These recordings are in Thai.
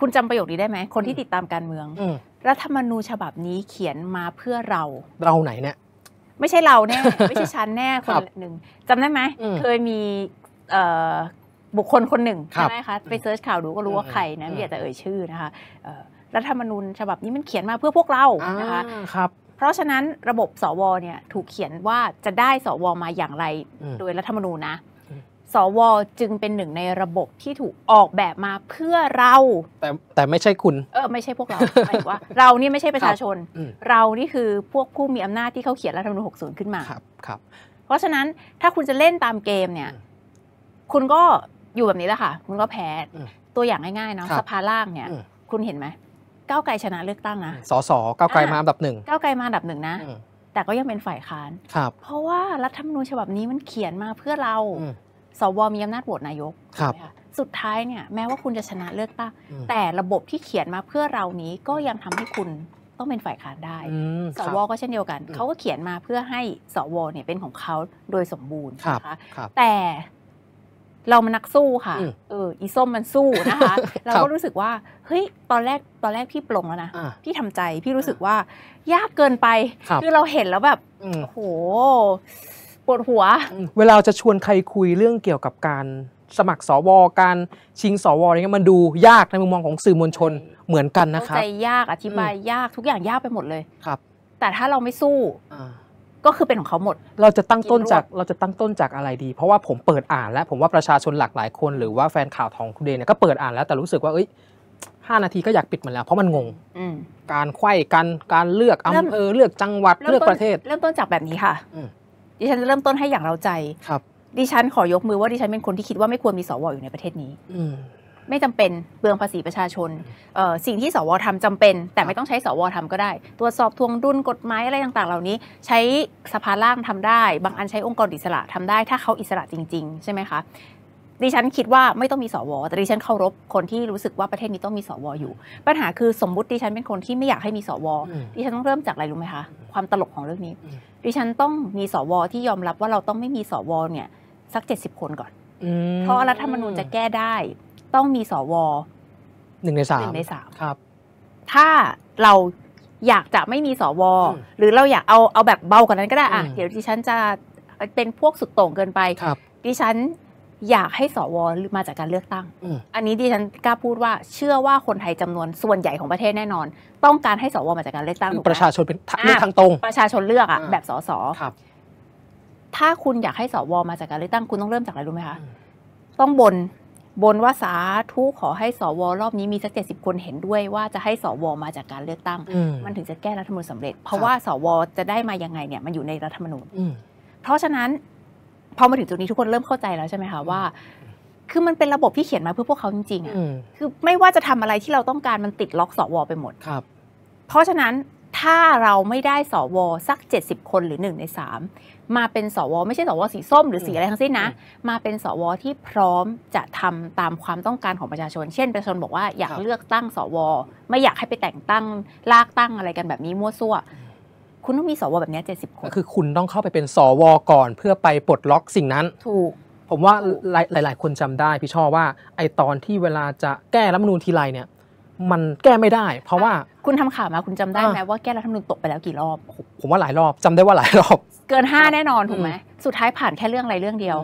คุณจำประโยคนี้ได้ไหมคนที่ติดตามการเมือง รัฐธรรมนูญฉบับนี้เขียนมาเพื่อเราเราไหนเนี่ยไม่ใช่เราแน่ไม่ใช่ฉันแน่คนหนึ่งจำได้ไหมเคยมีบุคคลคนหนึ่งใช่ไหมคะไปเซิร์ชข่าวดูก็รู้ว่าใครนะไม่อยากจะเอ่ยชื่อนะคะรัฐธรรมนูญฉบับนี้มันเขียนมาเพื่อพวกเรานะคะครับพราะฉะนั้นระบบสวเนี่ยถูกเขียนว่าจะได้สวมาอย่างไร โดยรัฐธรรมนูญนะสวจึงเป็นหนึ่งในระบบที่ถูกออกแบบมาเพื่อเรา แต่แต่ไม่ใช่คุณเออไม่ใช่พวกเราหมายว่าเรานี่ไม่ใช่ประชาชนเรานี่คือพวกผู้มีอำนาจที่เขาเขียนรัฐธรรมนูญ60 ขึ้นมาครับครับเพราะฉะนั้นถ้าคุณจะเล่นตามเกมเนี่ย คุณก็อยู่แบบนี้แหละค่ะ คุณก็แพ้ตัวอย่างง่ายๆเนาะสภาล่างเนี่ย คุณเห็นไหมก้าวไกลชนะเลือกตั้งนะสสก้าวไกลมาอันดับหนึ่งก้าวไกลมาอันดับหนึ่งนะแต่ก็ยังเป็นฝ่ายค้าน ครับ เพราะว่ารัฐธรรมนูญฉบับนี้มันเขียนมาเพื่อเราสวมีอำนาจโหวตนายกครับ สุดท้ายเนี่ยแม้ว่าคุณจะชนะเลือกตั้งแต่ระบบที่เขียนมาเพื่อเรานี้ก็ยังทำให้คุณต้องเป็นฝ่ายค้านได้สวก็เช่นเดียวกันเขาก็เขียนมาเพื่อให้สวเนี่ย เป็นของเขาโดยสมบูรณ์นะคะแต่เรามันนักสู้ค่ะเออ อีส้มมันสู้นะคะ เราก็รู้สึกว่าเฮ้ยตอนแรกตอนแรกพี่ปลงแล้วนะพี่ทำใจพี่รู้สึกว่ายากเกินไปคือเราเห็นแล้วแบบโอ้โหวดหัวเวลาจะชวนใครคุยเรื่องเกี่ยวกับการสมัครสวการชิงสวอะไรเงี้ยมันดูยากในมุมมองของสื่อมวลชนเหมือนกันนะครับใจยากอธิบายยากทุกอย่างยากไปหมดเลยครับ แต่ถ้าเราไม่สู้ก็คือเป็นของเขาหมด เราจะตั้งต้นจากเราจะตั้งต้นจากอะไรดี เพราะว่าผมเปิดอ่านแล้ว ผมว่าประชาชนหลากหลายคนหรือว่าแฟนข่าวทองคุณเดนเนี่ยก็เปิดอ่านแล้วแต่รู้สึกว่าเอ้ยห้านาทีก็อยากปิดมันแล้วเพราะมันงงการไข้กันการเลือกอำเภอเลือกจังหวัดเลือกประเทศเริ่มต้นจากแบบนี้ค่ะดิฉันจะเริ่มต้นให้อย่างเราใจ ครับ ดิฉันขอยกมือว่าดิฉันเป็นคนที่คิดว่าไม่ควรมีสวอยู่ในประเทศนี้อไม่จำเป็นเบืองภาษีประชาชน สิ่งที่สวทำจำเป็น แต่ไม่ต้องใช้สวทำก็ได้ ตรวจสอบทวงดุลกฎหมายอะไรต่าง ๆเหล่านี้ ใช้สภาล่างทำได้ บางอันใช้องค์กรอิสระทำได้ถ้าเขาอิสระจริงๆใช่ไหมคะดิฉันคิดว่าไม่ต้องมีสวแต่ดิฉันเคารพคนที่รู้สึกว่าประเทศนี้ต้องมีสวอยู่ ปัญหาคือสมมุติดิฉันเป็นคนที่ไม่อยากให้มีสว ดิฉันต้องเริ่มจากอะไรรู้ไหมคะ ความตลกของเรื่องนี้ ดิฉันต้องมีสวที่ยอมรับว่าเราต้องไม่มีสวเนี่ย สัก70คนก่อนเพราะรัฐธรรมนูญจะแก้ได้ ต้องมีสวหนึ่งในสามหนึ่งในสามครับ ถ้าเราอยากจะไม่มีสวหรือเราอยากเอาเอาแบบเบากว่านั้นก็ได้อ่ะเดี๋ยวดิฉันจะเป็นพวกสุดโต่งเกินไปดิฉันอยากให้สวมาจากการเลือกตั้ง อันนี้ดิฉันกล้าพูดว่าเชื่อว่าคนไทยจำนวนส่วนใหญ่ของประเทศแน่นอน ต้องการให้สวมาจากการเลือกตั้ง ประชาชนเป็นเลือกทางตรง ประชาชนเลือกอ่ะ แบบสสถ้าคุณอยากให้สวมาจากการเลือกตั้งคุณต้องเริ่มจากอะไรรู้ไหมคะ ต้องบนบนว่าสาธุขอให้สวรอบนี้มีสักเจ็ดสิบคนเห็นด้วยว่าจะให้สวมาจากการเลือกตั้ง มันถึงจะแก้รัฐมนูลสำเร็จเพราะว่าสวจะได้มายังไงเนี่ยมันอยู่ในรัฐมนูลเพราะฉะนั้นพอมาถึงจุดนี้ทุกคนเริ่มเข้าใจแล้วใช่ไหมคะว่า คือมันเป็นระบบที่เขียนมาเพื่อพวกเขาจริงๆอ่ะ คือ ไม่ว่าจะทำอะไรที่เราต้องการมันติดล็อกสวไปหมดครับเพราะฉะนั้นถ้าเราไม่ได้สวสักเจ็ดสิบคนหรือหนึ่งในสามมาเป็นสวไม่ใช่สวสีส้มหรือสีอะไรทั้งสิ้นนะ มาเป็นสวที่พร้อมจะทำตามความต้องการของประชาชนเช่นประชาชนบอกว่า อยากเลือกตั้งสวไม่อยากให้ไปแต่งตั้งลากตั้งอะไรกันแบบนี้มั่วซั่วคุณต้องมีสวแบบนี้เจ็ดสิบคนคือคุณต้องเข้าไปเป็นสวก่อน เพื่อไปปลดล็อกสิ่งนั้น ถูกผมว่าหลาย ๆ คนจำได้ พี่ชอว่าไอตอนที่เวลาจะแก้รัฐมนูญทีไรเนี่ยมันแก้ไม่ได้ เพราะว่าคุณทำข่าวมาคุณจำได้ไหมว่าแก้รัฐมนูญตกไปแล้วกี่รอบ ผมว่าหลายรอบจำได้ว่าหลายรอบ เกินห้าแน่นอนถูกไหมสุดท้ายผ่านแค่เรื่องอะไรเรื่องเดียว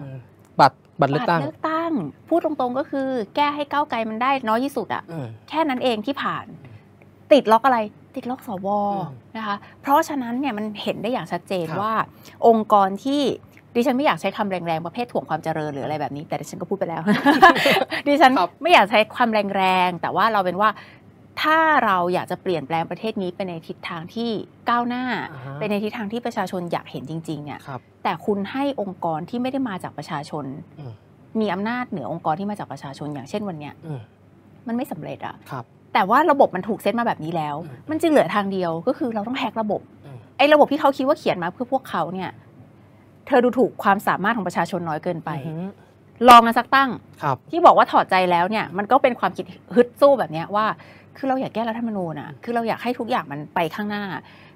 บัตรบัตรเลือกตั้งเลือกตั้ง พูดตรงๆก็คือ แก้ให้ก้าวไกลมันได้ น้อยที่สุดอะแค่นั้นเองที่ผ่าน ติดล็อกอะไรติดล็อกสวนะคะ เพราะฉะนั้นเนี่ยมันเห็นได้อย่างชัดเจนว่า องค์กรที่ดิฉันไม่อยากใช้คำแรงๆประเภทถ่วงความเจริญหรืออะไรแบบนี้ แต่ดิฉันก็พูดไปแล้วดิฉันไม่อยากใช้ความแรงๆแต่ว่าเราเป็นว่าถ้าเราอยากจะเปลี่ยนแปลงประเทศนี้ ไปในทิศทางที่ก้าวหน้าไปในทิศทางที่ประชาชนอยากเห็นจริง ๆเนี่ยแต่คุณให้องค์กรที่ไม่ได้มาจากประชาชน มีอำนาจเหนือองค์กรที่มาจากประชาชน อย่างเช่นวันเนี้ยมันไม่สำเร็จอ่ะแต่ว่าระบบมันถูกเซตมาแบบนี้แล้ว มันจึงเหลือทางเดียว ก็คือเราต้องแฮกระบบ ไอ้ระบบที่เขาคิดว่าเขียนมาเพื่อพวกเขาเนี่ยเธอดูถูกความสามารถของประชาชนน้อยเกินไป ลองมาสักตั้งที่บอกว่าถอดใจแล้วเนี่ยมันก็เป็นความคิดฮึดสู้แบบนี้ว่า คือเราอยากแก้รัฐธรรมนูญอ่ะคือเราอยากให้ทุกอย่างมันไปข้างหน้า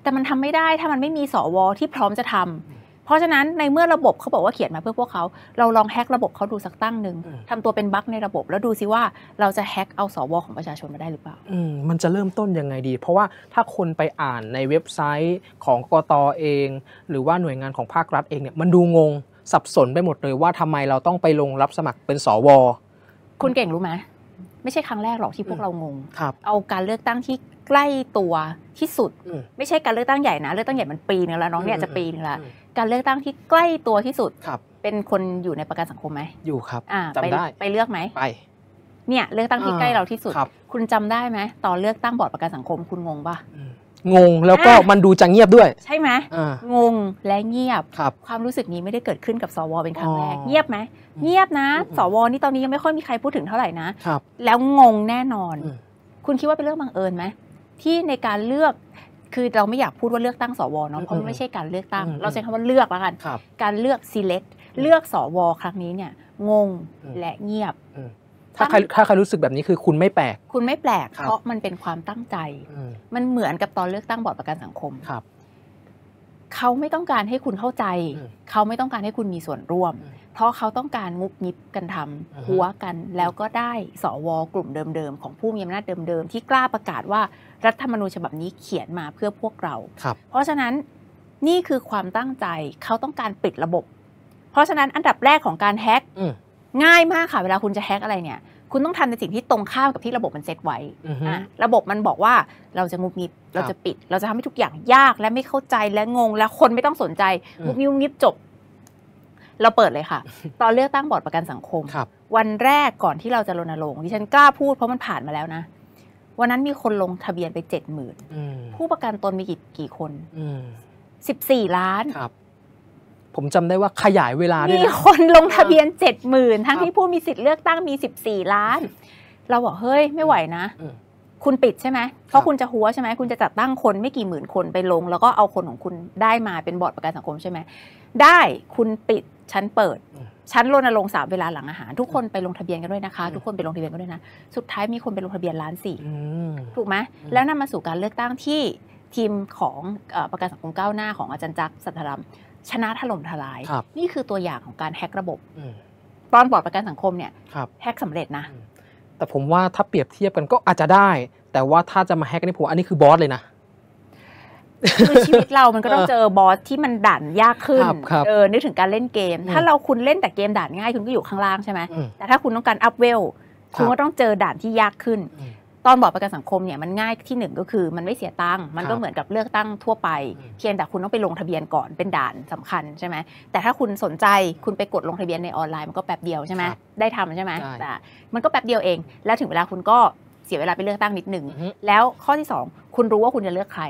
แต่มันทำไม่ได้ ถ้ามันไม่มีสวที่พร้อมจะทำราะฉะนั้นในเมื่อระบบเขาบอกว่าเขียนมาเพื่อพวกเขาเราลองแฮกระบบเขาดูสักตั้งหนึ่งทำตัวเป็นบั๊กในระบบแล้วดูซิว่าเราจะแฮกเอาสวของประชาชนมาได้หรือเปล่าอืมันจะเริ่มต้นยังไงดี เพราะว่าถ้าคนไปอ่านในเว็บไซต์ของกตอเอง หรือว่าหน่วยงานของภาครัฐเองเนี่ยมันดูงงสับสนไปหมดเลยว่าทำไมเราต้องไปลงรับสมัครเป็นสวคุณเก่งรู้ไหมไม่ใช่ครั้งแรกหรอกที่พวกเรางงเอาการเลือกตั้งที่ใกล้ตัวที่สุด ไม่ใช่การเลือกตั้งใหญ่นะ เลือกตั้งใหญ่มันปีนึงแล้ว น้องเนี่ยจะปีนึงละการเลือกตั้งที่ใกล้ตัวที่สุด เป็นคนอยู่ในประกันสังคมไหมอยู่ครับจำได้ไปเลือกไหมไปเนี่ยเลือกตั้งที่ใกล้เราที่สุด คุณจำได้ไหมตอนเลือกตั้งบอร์ดประกันสังคมคุณงงปะงง แล้วก็มันดูจะเงียบด้วยใช่ไหมงงและเงียบคความรู้สึกนี้ไม่ได้เกิดขึ้นกับสวเป็นครั้งแรกเงียบไหม เงียบนะ สวนี่ตอนนี้ยังไม่ค่อยมีใครพูดถึงเท่าไหร่นะแล้วงงแน่นอน คุณคิดว่าเป็นเรื่องบังเอิญไหม ที่ในการเลือก คือเราไม่อยากพูดว่าเลือกตั้งสวเนาะเพราะมันไม่ใช่การเลือกตั้ง เราใช้คำว่าเลือกแล้วกัน การเลือก select เลือกสวครั้งนี้เนี่ย งงและเงียบถ้าใครถ้าใครรู้สึกแบบนี้คือคุณไม่แปลกคุณไม่แปลกเพราะมันเป็นความตั้งใจ มันเหมือนกับตอนเลือกตั้งบอร์ดประกันสังคมครับเขาไม่ต้องการให้คุณเข้าใจ เขาไม่ต้องการให้คุณมีส่วนร่วม เพราะเขาต้องการงุบงิบกันทำหัวกัน แล้วก็ได้สวกลุ่มเดิมๆของผู้มีอำนาจเดิมๆที่กล้าประกาศว่ารัฐธรรมนูญฉบับนี้เขียนมาเพื่อพวกเรารเพราะฉะนั้นนี่คือความตั้งใจเขาต้องการปิดระบบ เพราะฉะนั้นอันดับแรกของการแฮกง่ายมากค่ะ เวลาคุณจะแฮกอะไรเนี่ยคุณต้องทำในสิ่งที่ตรงข้าม กับที่ระบบมันเซตไว้อะระบบมันบอกว่าเราจะงุบงิบเราจะปิด เราจะทำให้ทุกอย่างยากและไม่เข้าใจและงง และคนไม่ต้องสนใจงุบงิบงิบจบ เราเปิดเลยค่ะ ตอนเลือกตั้งบอร์ดประกันสังคมควันแรกก่อนที่เราจะรณรงค์ดิฉันกล้าพูดเพราะมันผ่านมาแล้วนะวันนั้นมีคนลงทะเบียนไปเจ็ดหมื่นผู้ประกันตนมีกี่กี่คนสิบสี่ล้านผมจำได้ว่าขยายเวลาด้วยมีคนลงทะเบียนเจ็ดหมื่นทั้งที่ผู้มีสิทธิ์เลือกตั้งมีสิบสี่ล้าน เราบอก เฮ้ย ไม่ไหวนะ คุณปิดใช่ไหม เพราะคุณจะหัวใช่ไหมคุณจะจัดตั้งคนไม่กี่หมื่นคนไปลง แล้วก็เอาคนของคุณได้มาเป็นบอร์ดประกันสังคมใช่ไหมได้คุณปิดชั้นเปิดชั้นรณรงค์สามเวลาหลังอาหาร ทุกคนไปลงทะเบียนกันด้วยนะคะ ทุกคนไปลงทะเบียนกันด้วยนะ สุดท้ายมีคนไปลงทะเบียนล้านสี่ถูกไหมแล้วนำมาสู่การเลือกตั้งที่ทีมของประกันสังคมก้าวหน้า ของอาจารย์จักรสัทธรรมชนะถล่มทลาย นี่คือตัวอย่างของการแฮกระบบ ตอนบอดประกันสังคมเนี่ยแฮกสำเร็จนะ แต่ผมว่าถ้าเปรียบเทียบกันก็อาจจะได้ แต่ว่าถ้าจะมาแฮกนี่ผมอันนี้คือบอสเลยนะคือชีวิตเรา มันก็ต้องเจอบอสที่มันด่านยากขึ้นเออนึกถึงการเล่นเกม ถ้าเราคุณเล่นแต่เกมด่านง่ายคุณก็อยู่ข้างล่างใช่ไหมแต่ถ้าคุณต้องการอัพเวล คุณก็ต้องเจอด่านที่ยากขึ้นตอนบอกประกันสังคมเนี่ยมันง่ายที่1ก็คือมันไม่เสียตังค์มันก็เหมือนกับเลือกตั้งทั่วไปเพียงแต่คุณต้องไปลงทะเบียนก่อนเป็นด่านสำคัญใช่ไหมแต่ถ้าคุณสนใจคุณไปกดลงทะเบียนในออนไลน์ มันก็แป๊บเดียวใช่ไหมได้ทำใช่ไหมแต่มันก็แป๊บเดียวเอง แล้วถึงเวลาคุณก็เสียเวลาไปเลือกตั้งนิดหนึ่งแล้วข้อที่ 2 คุณรู้ว่าคุณจะเลือกใคร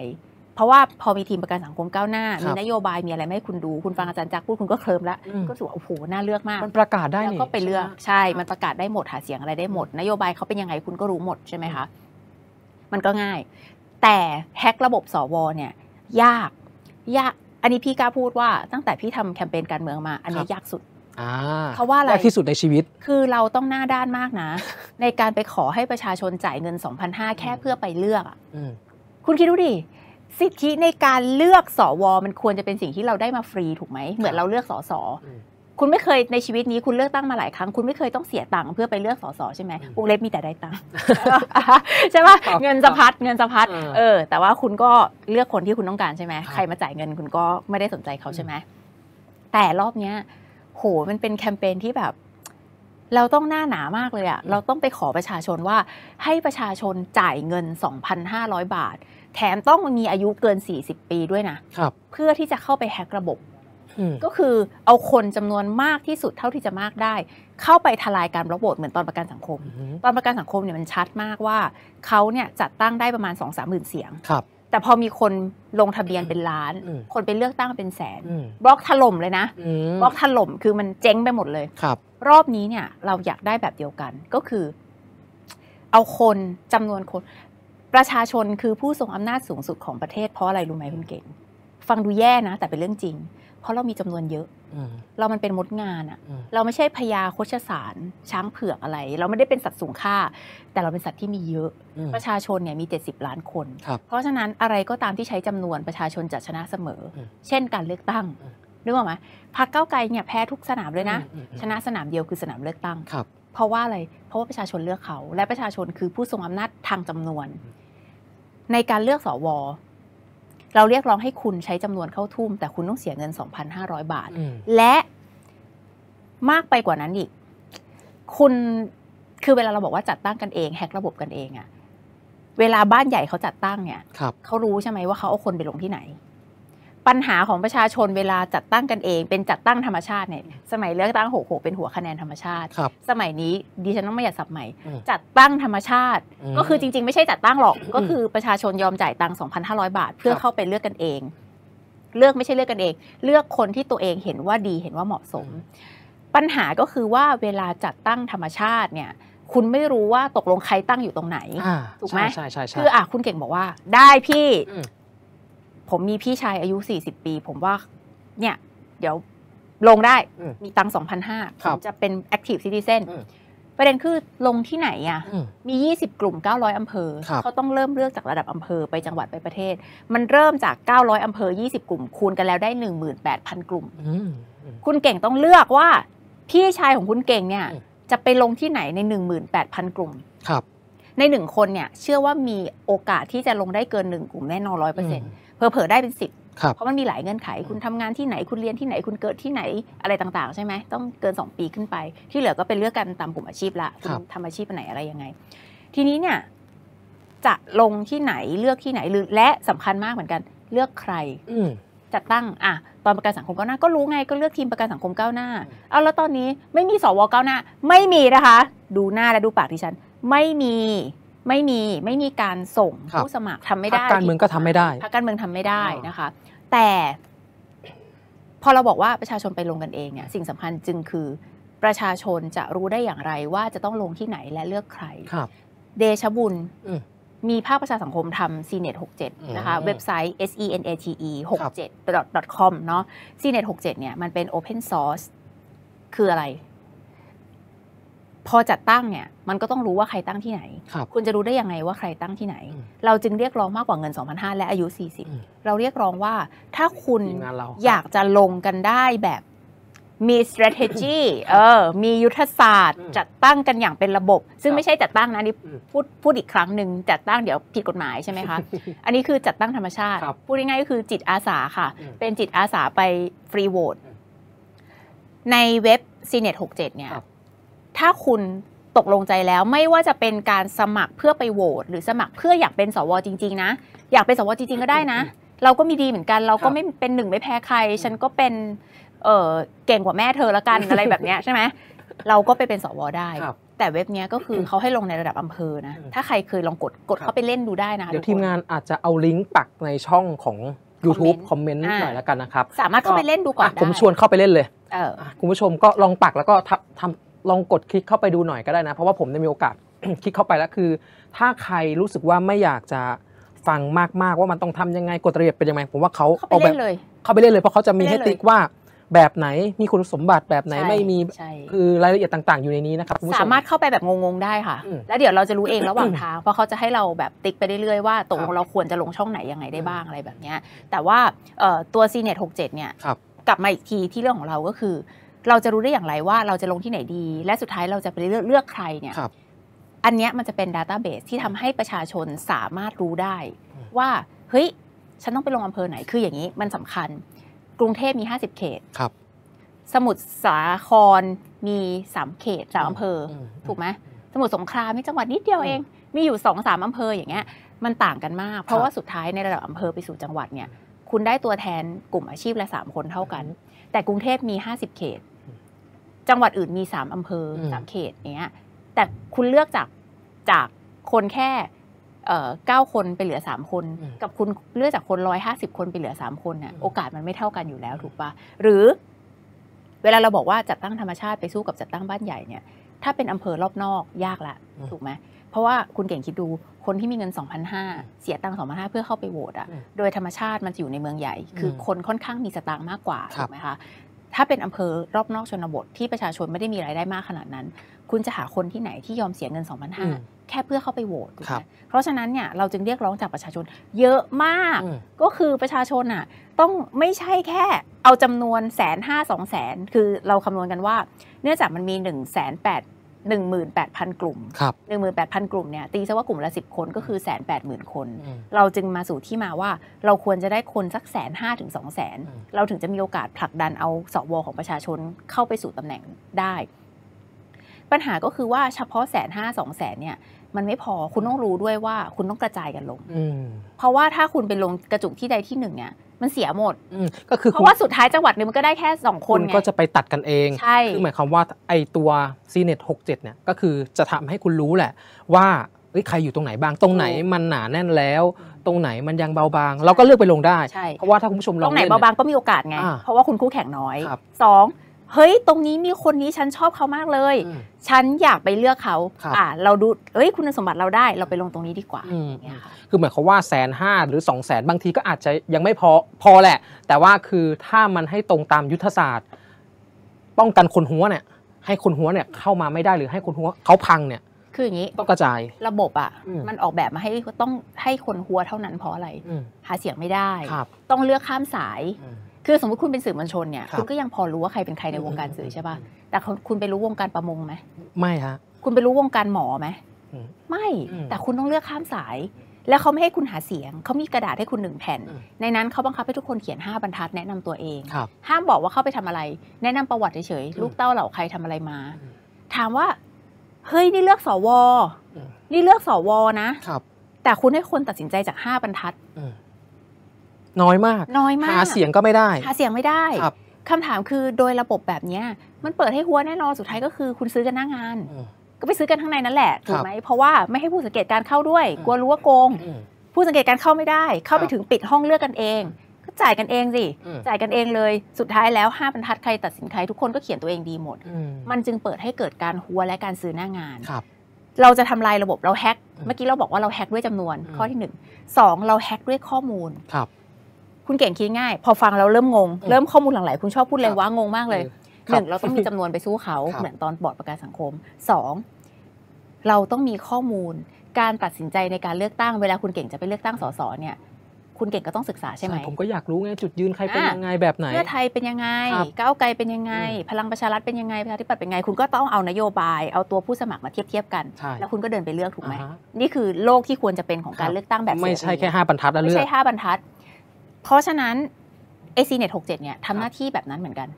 ราะว่าพอมีทีมประกันสังคมก้าวหน้า มีนโยบายมีอะไรไม่ให้คุณดูคุณฟังอาจารย์จักพูดคุณก็เคลิมแล้วก็สูว่าโอ้โหน่าเลือกมาก มันประกาศได้แล้วก็ไปเลือก ใช่มันประกาศได้หมดหาเสียงอะไรได้หมด นโยบายเขาเป็นยังไงคุณก็รู้หมดใช่ไหมคะมันก็ง่าย แต่แฮกระบบสวเนี่ย ยากยากอันนี้พี่กล้าพูดว่า ตั้งแต่พี่ทำแคมเปญการเมืองมา อันนี้ยากสุดเพราะว่าอะไรที่สุดในชีวิต คือเราต้องหน้าด้านมากนะ ในการไปขอให้ประชาชนจ่ายเงิน 2,500แค่เพื่อไปเลือกคุณคิดดูดิสิทธิในการเลือกสอวอมันควรจะเป็นสิ่งที่เราได้มาฟรีถูกไหมเหมือนเราเลือกสอสอคุณไม่เคยในชีวิตนี้คุณเลือกตั้งมาหลายครั้งคุณไม่เคยต้องเสียตังค์เพื่อไปเลือกสสใช่ไหมวงเล็บมีแต่ได้ตังค์ใช่ป่ะเงินสะพัดเงินสะพัดเออ แต่ว่าคุณก็เลือกคนที่คุณต้องการใช่ไหมใครมาจ่ายเงินคุณก็ไม่ได้สนใจเขาใช่ไหมแต่รอบเนี้ยโหมันเป็นแคมเปญที่แบบ เราต้องหน้าหนามากเลยอะเราต้องไปขอประชาชนว่า ให้ประชาชนจ่ายเงิน 2,500 บาทแถมต้องมีอายุเกิน 40 ปีด้วยนะครับเพื่อที่จะเข้าไปแฮกระบบก็คือเอาคนจำนวนมากที่สุดเท่าที่จะมากได้ เข้าไปทลายการระบบเหมือนตอนประกันสังคมตอนประกันสังคมเนี่ยมันชัดมากว่าเขาเนี่ยจัดตั้งได้ประมาณ2องสามหมื่นเสียง ครับ แต่พอมีคนลงทะเบียนเป็นล้านคนไปเลือกตั้งเป็นแสนบล็อกถล่มเลยนะบล็อกถล่มคือมันเจ๊งไปหมดเลยครับ รอบนี้เนี่ย เราอยากได้แบบเดียวกัน ก็คือ เอาคนจำนวนคนประชาชนคือผู้ทรงอำนาจสูงสุดของประเทศเพราะอะไร รู้ไหมคุณเก่งฟังดูแย่นะแต่เป็นเรื่องจริง เพราะเรามีจำนวนเยอะเรามันเป็นมดงานอะเราไม่ใช่พญาโคชสารช้างเผือกอะไร เราไม่ได้เป็นสัตว์สูงค่า แต่เราเป็นสัตว์ที่มีเยอะ ประชาชนเนี่ยมี 70 ล้านคน เพราะฉะนั้นอะไรก็ตามที่ใช้จำนวนประชาชนจะชนะเสมอ เช่นการเลือกตั้งนึกออกไหมพักเก้าไกลเนี่ยแพ้ทุกสนามเลยนะ ชนะสนามเดียวคือสนามเลือกตั้งเพราะว่าอะไรเพราะว่าประชาชนเลือกเขา และประชาชนคือผู้ทรงอำนาจทางจำนวนในการเลือกสว เราเรียกร้องให้คุณใช้จำนวนเข้าทุ่ม แต่คุณต้องเสียเงิน 2,500 บาท และมากไปกว่านั้นอีก คุณคือเวลาเราบอกว่าจัดตั้งกันเอง แฮกระบบกันเองอะเวลาบ้านใหญ่เขาจัดตั้งเนี่ยเขารู้ใช่ไหมว่าเขาเอาคนไปลงที่ไหนปัญหาของประชาชนเวลาจัดตั้งกันเองเป็นจัดตั้งธรรมชาติเนี่ยสมัยเลือกตั้งหหกเป็นหัวคะแนนธรรมชาติ สมัยนี้ดิฉันต้องไม่อยากสับใหม่จัดตั้งธรรมชาติ ก็คือจริงๆ ไม่ใช่จัดตั้งหรอกก็คือประชาชนยอมจ่ายตังค์สองพันห้าร้อยบาท เพื่อเข้าไปเลือกกันเอง เลือกไม่ใช่เลือกกันเอง เลือกคนที่ตัวเองเห็นว่าดีเห็นว่าเหมาะสม ปัญหาก็คือว่าเวลาจัดตั้งธรรมชาติเนี่ย คุณไม่รู้ว่าตกลงใครตั้งอยู่ตรงไหนถูกไหมคืออ่ะคุณเก่งบอกว่า ได้พี่ผมมีพี่ชายอายุ 40 ปี ผมว่า เนี่ย เดี๋ยวลงได้มีตังสองพันห้าผมจะเป็น active citizen ประเด็นคือลงที่ไหนอ่ะมี 20 กลุ่ม 900อำเภอ เขาต้องเริ่มเลือกจากระดับอำเภอไปจังหวัดไปประเทศ มันเริ่มจาก 900อำเภอ 20 กลุ่มคูณกันแล้วได้ 18,000กลุ่มคุณเก่งต้องเลือกว่าพี่ชายของคุณเก่งเนี่ย จะไปลงที่ไหนใน 18,000กลุ่ม ครับ ในหนึ่งคนเนี่ย เชื่อว่ามีโอกาสที่จะลงได้เกินหนึ่งกลุ่มแน่นอนร้อยเปอร์เซ็นต์เผลอได้เป็นสิบเพราะมันมีหลายเงื่อนไข คุณทำงานที่ไหนคุณเรียนที่ไหน คุณเกิดที่ไหนอะไรต่าง ๆ ใช่ไหม ต้องเกิน 2 ปีขึ้นไป ที่เหลือก็เป็นเลือกกันตามกลุ่มอาชีพละคุณทำอาชีพไหนอะไรยังไง ทีนี้เนี่ย จะลงที่ไหนเลือกที่ไหนหรือ และสำคัญมากเหมือนกันเลือกใครจัดตั้ง อ่ะ ตอนประกันสังคมก้าวหน้า ก็รู้ไงก็เลือกทีมประกันสังคมก้าวหน้าเอาแล้วตอนนี้ไม่มีสวก้าวหน้าไม่มีนะคะ ดูหน้าและดูปากดิฉัน ไม่มีไม่มีไม่มีการส่งผู้สมัครทำไม่ได้พการเมืองก็ทำไม่ได้พรรคการเมืองทำไม่ได้นะคะแต่พอเราบอกว่าประชาชนไปลงกันเองเนี่ยสิ่งสำคัญจึงคือ ประชาชนจะรู้ได้อย่างไร ว่าจะต้องลงที่ไหนและเลือกใครครับ เดชบุญมีภาคประชาสังคมทำ CNET 67นะคะ เว็บไซต์ senate 67 com เนาะ CNET 67 เนี่ย มันเป็น open source คืออะไรพอจัดตั้งเนี่ยมันก็ต้องรู้ว่าใครตั้งที่ไหนคคุณจะรู้ได้ยังไงว่าใครตั้งที่ไหน เราจึงเรียกร้องมากกว่าเงิน 2,500และอายุ40เราเรียกร้องว่า ถ้าคุณอยากจะลงกันได้แบบมี strategy เออมียุทธศาสตร์ จัดตั้งกันอย่างเป็นระบบ ซึ่งไม่ใช่จัดตั้งนะนี่พูดพูดอีกครั้งหนึ่งจัดตั้งเดี๋ยวผิดกฎหมายใช่ไหมคะอันนี้คือจัดตั้งธรรมชาติพูดง่ายๆก็คือจิตอาสาค่ะ เป็นจิตอาสาไปฟรีโหวตในเว็บ c กเจ็ดเนี่ยถ้าคุณตกลงใจแล้วไม่ว่าจะเป็นการสมัครเพื่อไปโหวตหรือสมัครเพื่ออยากเป็นสวจริง ๆนะ อยากเป็นสวจริงๆก็ได้นะ เราก็มีดีเหมือนกันเราก็ไม่เป็นหนึ่งไม่แพ้ใครฉันก็เป็นเก่งกว่าแม่เธอละกันอะไรแบบนี้ใช่ไหมเราก็ไปเป็นสวได้ แต่เว็บนี้ก็คือเขาให้ลงในระดับอำเภอนะถ้าใครเคยลองกดกดเข้าไปเล่นดูได้นะเดี๋ยวทีมงานอาจจะเอาลิงก์ปักในช่องของ YouTube คอมเมนต์หน่อยแล้วกันนะครับสามารถเข้าไปเล่นดูก่อนผมชวนเข้าไปเล่นเลยคุณผู้ชมก็ลองปักแล้วก็ทำลองกดคลิกเข้าไปดูหน่อยก็ได้นะ เพราะว่าผมได้มีโอกาสคลิกเข้าไปแล้วคือ ถ้าใครรู้สึกว่าไม่อยากจะฟังมากๆว่ามันต้องทำยังไงกฎระเบียบเป็นยังไงผมว่าเขาเอาแบบเข้าไปเล่นเลยเพราะเขาจะมีให้ติ๊กว่าแบบไหนมีคุณสมบัติแบบไหนไม่มีคือรายละเอียดต่าง ๆอยู่ในนี้นะครับสามารถเข้าไปแบบงงๆได้ค่ะ แล้วเดี๋ยวเราจะรู้เองระหว่างทางเพราะเขาจะให้เราแบบติ๊กไปเรื่อยๆว่าตรงเราควรจะลงช่องไหนยังไงได้บ้างอะไรแบบนี้แต่ว่าตัว c ีเน็ตหกเนี่ยกลับมาอีกทีที่เรื่องของเราก็คือเราจะรู้ได้อย่างไรว่าเราจะลงที่ไหนดี และสุดท้ายเราจะไปเลือกเลือกใครเนี่ยอันนี้มันจะเป็นดัตต้าเบสที่ทำให้ประชาชนสามารถรู้ได้ ว่าเฮ้ยฉันต้องไปลงอำเภอไหนคืออย่างนี้มันสำคัญ กรุงเทพมี 50 เขตครับสมุทรสาครมี 3 เขตสามอำเภอถูกไหมสมุทรสงครามมีจังหวัดนิดเดียวเอง มีอยู่สองสามอำเภออย่างเงี้ยมันต่างกันมากเพราะว่าสุดท้ายในระดับอำเภอไปสู่จังหวัดเนี่ย คุณได้ตัวแทนกลุ่มอาชีพละสามคนเท่ากัน แต่กรุงเทพมี50เขตจังหวัดอื่นมีสามอำเภอสามเขตเนี้ย แต่คุณเลือกจากจากคนแค่เก้าคนไปเหลือสามคน กับคุณเลือกจากคนร้อยห้าสิบคนไปเหลือสามคนเนี่ยโอกาสมันไม่เท่ากันอยู่แล้ว ถูกปะหรือเวลาเราบอกว่าจัดตั้งธรรมชาติไปสู้กับจัดตั้งบ้านใหญ่เนี่ยถ้าเป็นอำเภอรอบนอกยากละ ถูกไหมเพราะว่าคุณเก่งคิดดูคนที่มีเงิน2ห0าเสียตังค์2ห0าเพื่อเข้าไปโหวตอ่ะโดยธรรมชาติมันจะอยู่ในเมืองใหญ่ คือคนค่อนข้างมีสตางค์มากกว่าถูกไหมคะถ้าเป็นอำเภอรอบนอกชนบทที่ประชาชนไม่ได้มีรายได้มากขนาดนั้น คุณจะหาคนที่ไหนที่ยอมเสียเงิน 2 5 0 0 แค่เพื่อเข้าไปโหวตเพราะฉะนั้นเนี่ยเราจึงเรียกร้องจากประชาชนเยอะมากก็คือประชาชนอ่ะต้องไม่ใช่แค่เอาจำนวนแสนห้าสองแสนคือเราคำนวณกันว่าเนื่องจากมันมี1นึ่งแสนแปด18,000 กลุ่ม18,000กลุ่มเนี่ยตีซะว่ากลุ่ม ละ 10 คนก็คือแสนแปดหมื่นคน เราจึงมาสู่ที่มาว่าเราควรจะได้คนสักแสนห้าถึงสองแสนเราถึงจะมีโอกาสผลักดันเอาสวของประชาชนเข้าไปสู่ตำแหน่งได้ ปัญหาก็คือว่าเฉพาะแสนห้าสองแสนเนี่ยมันไม่พอคุณต้องรู้ด้วยว่าคุณต้องกระจายกันลงเพราะว่าถ้าคุณไปลงกระจุกที่ใดที่หนึ่งเนี่ยมันเสียหมดก็คือเพราะว่าสุดท้ายจังหวัดนึงมันก็ได้แค่สองคนก็จะไปตัดกันเองใช่คือหมายความว่าไอตัวซีเน็ตหกเนี่ยก็คือจะทำให้คุณรู้แหละ ว่าใครอยู่ตรงไหนบ้างตรงไหน มันหนาแน่นแล้ว ตรงไหนมันยังเบาบาง เราก็เลือกไปลงได้ เพราะว่าถ้าคุณผู้ชมลองตรงไหนเบาบางก็มีโอกาสไงเพราะว่าคุณคู่แข่งน้อยสองเฮ้ย ตรงนี้มีคนนี้ฉันชอบเขามากเลย ฉันอยากไปเลือกเขาอ่าเราดูเฮ้ย คุณสมบัติเราได้ เราไปลงตรงนี้ดีกว่าคือหมายความว่าแสนห้าหรือ2องแสนบางทีก็อาจจะยังไม่พอพอแหละ แต่ว่าคือถ้ามันให้ตรงตามยุทธศาสตร์ ป้องกันคนหัวเนี่ย ให้คนหัวเนี่ยเข้ามาไม่ได้หรือให้คนหัวเขาพังเนี่ย คืออย่างนี้ ต้องกระจาย ระบบอะ่ะ มันออกแบบมาให้ต้องให้คนหัวเท่านั้นเพราะอะไร หาเสียงไม่ได้ ต้องเลือกข้ามสายคือสมมติคุณเป็นสื่อมวลชนเนี่ยคุณก็ยังพอรู้ว่าใครเป็นใครในวงการสื่อใช่ป่ะแต่คุณไปรู้วงการประมงไหม ไม่ฮะ คุณไปรู้วงการหมอไหมไม่แต่คุณต้องเลือกข้ามสาย แล้วเขาไม่ให้คุณหาเสียงเขามีกระดาษให้คุณหนึ่งแผ่น ในนั้นเขาบังคับให้ทุกคนเขียน5บรรทัดแนะนำตัวเองห้ามบอกว่าเข้าไปทำอะไรแนะนำประวัติเฉยๆลูกเต้าเหล่าใครทำอะไรมา ถามว่าเฮ้ยนี่เลือกสวนี่เลือกสวนะแต่คุณให้คนตัดสินใจจากห้าบรรทัดน้อยมากน้อยมากหาเสียงก็ไม่ได้หาเสียงไม่ได้ครับคำถามคือโดยระบบแบบนี้มันเปิดให้หัวแน่นอนสุดท้ายก็คือ คุณซื้อกันหน้างานก็ไปซื้อกันข้างในนั่นแหละถูกไหมเพราะว่าไม่ให้ผู้สังเกตการเข้าด้วยกลัวรู้ว่าโกง ผู้สังเกตการเข้าไม่ได้เข้าไปถึงปิดห้องเลือกกันเอง ก็จ่ายกันเองสิจ่ายกันเองเลยสุดท้ายแล้วห้าบรรทัดใครตัดสินใครทุกคนก็เขียนตัวเองดีหมด มันจึงเปิดให้เกิดการหัวและการซื้อหน้างานเราจะทำลายระบบเราแฮกเมื่อกี้เราบอกว่าเราแฮกด้วยจำนวน ข้อที่1นึ่งสองเราแฮกด้วยข้อมูลครับคุณเก่งคิดง่าย พอฟังเราเริ่มงงเริ่มข้อมูลหลังไหลคุณชอบพูดเลยว่างงมากเลยหนึ่งเราต้องมีจำนวนไปสู้เขาเหมือนตอนบอร์ดประกันสังคมสองเราต้องมีข้อมูลการตัดสินใจในการเลือกตั้งเวลาคุณเก่งจะไปเลือกตั้งสสเนี่ยคุณเก่งก็ต้องศึกษาใช่ไหมผมก็อยากรู้ไงจุดยืนใครเป็นยังไงแบบไหนเพื่อไทยเป็นยังไงก้าวไกลเป็นยังไง พลังประชารัฐเป็นยังไงประชาธิปัตย์เป็นยังไงคุณก็ต้องเอานโยบาย เอาตัวผู้สมัครมาเทียบเทียบกัน แล้วคุณก็เดินไปเลือกถูกไหมนี่คือโลกที่ควรจะเป็นของการเลือกตั้งแบบไม่ใช่แค่ห้าบรรทัดแล้วเลือกไม่ใช่ห้าบรรทัดเพราะฉะนั้น ACNet 67 เนี่ยทำหน้าที่แบบนั้นเหมือนกัน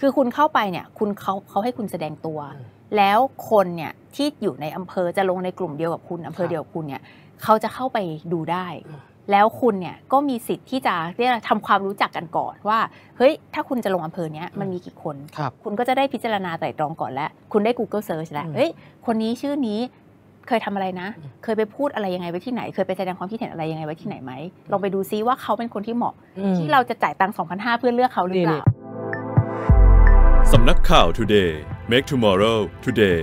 คือคุณเข้าไปเนี่ยคุณเขาเขาให้คุณแสดงตัว แล้วคนเนี่ยที่อยู่ในอำเภอจะลงในกลุ่มเดียวกับคุณอำเภอเดียวกับคุณเนี่ยเขาจะเข้าไปดูได้ แล้วคุณเนี่ยก็มีสิทธิ์ที่จะเรียกทำความรู้จักกันก่อนว่า เฮ้ย ถ้าคุณจะลงอำเภอเนี้ยมันมีกี่คนคคุณก็จะได้พิจารณาไต่ตรองก่อนแล้ว คุณได้ Google Search แล้วเฮ้ยคนนี้ชื่อนี้เคยทำอะไรนะ เคยไปพูดอะไรยังไงไว้ที่ไหน เคยไปแสดงความคิดเห็นอะไรยังไงไว้ที่ไหนไหม ลองไปดูซิว่าเขาเป็นคนที่เหมาะ ที่เราจะจ่ายตังค์สองพันห้าเพื่อเลือกเขาหรือเปล่า สำนักข่าว Today make tomorrow today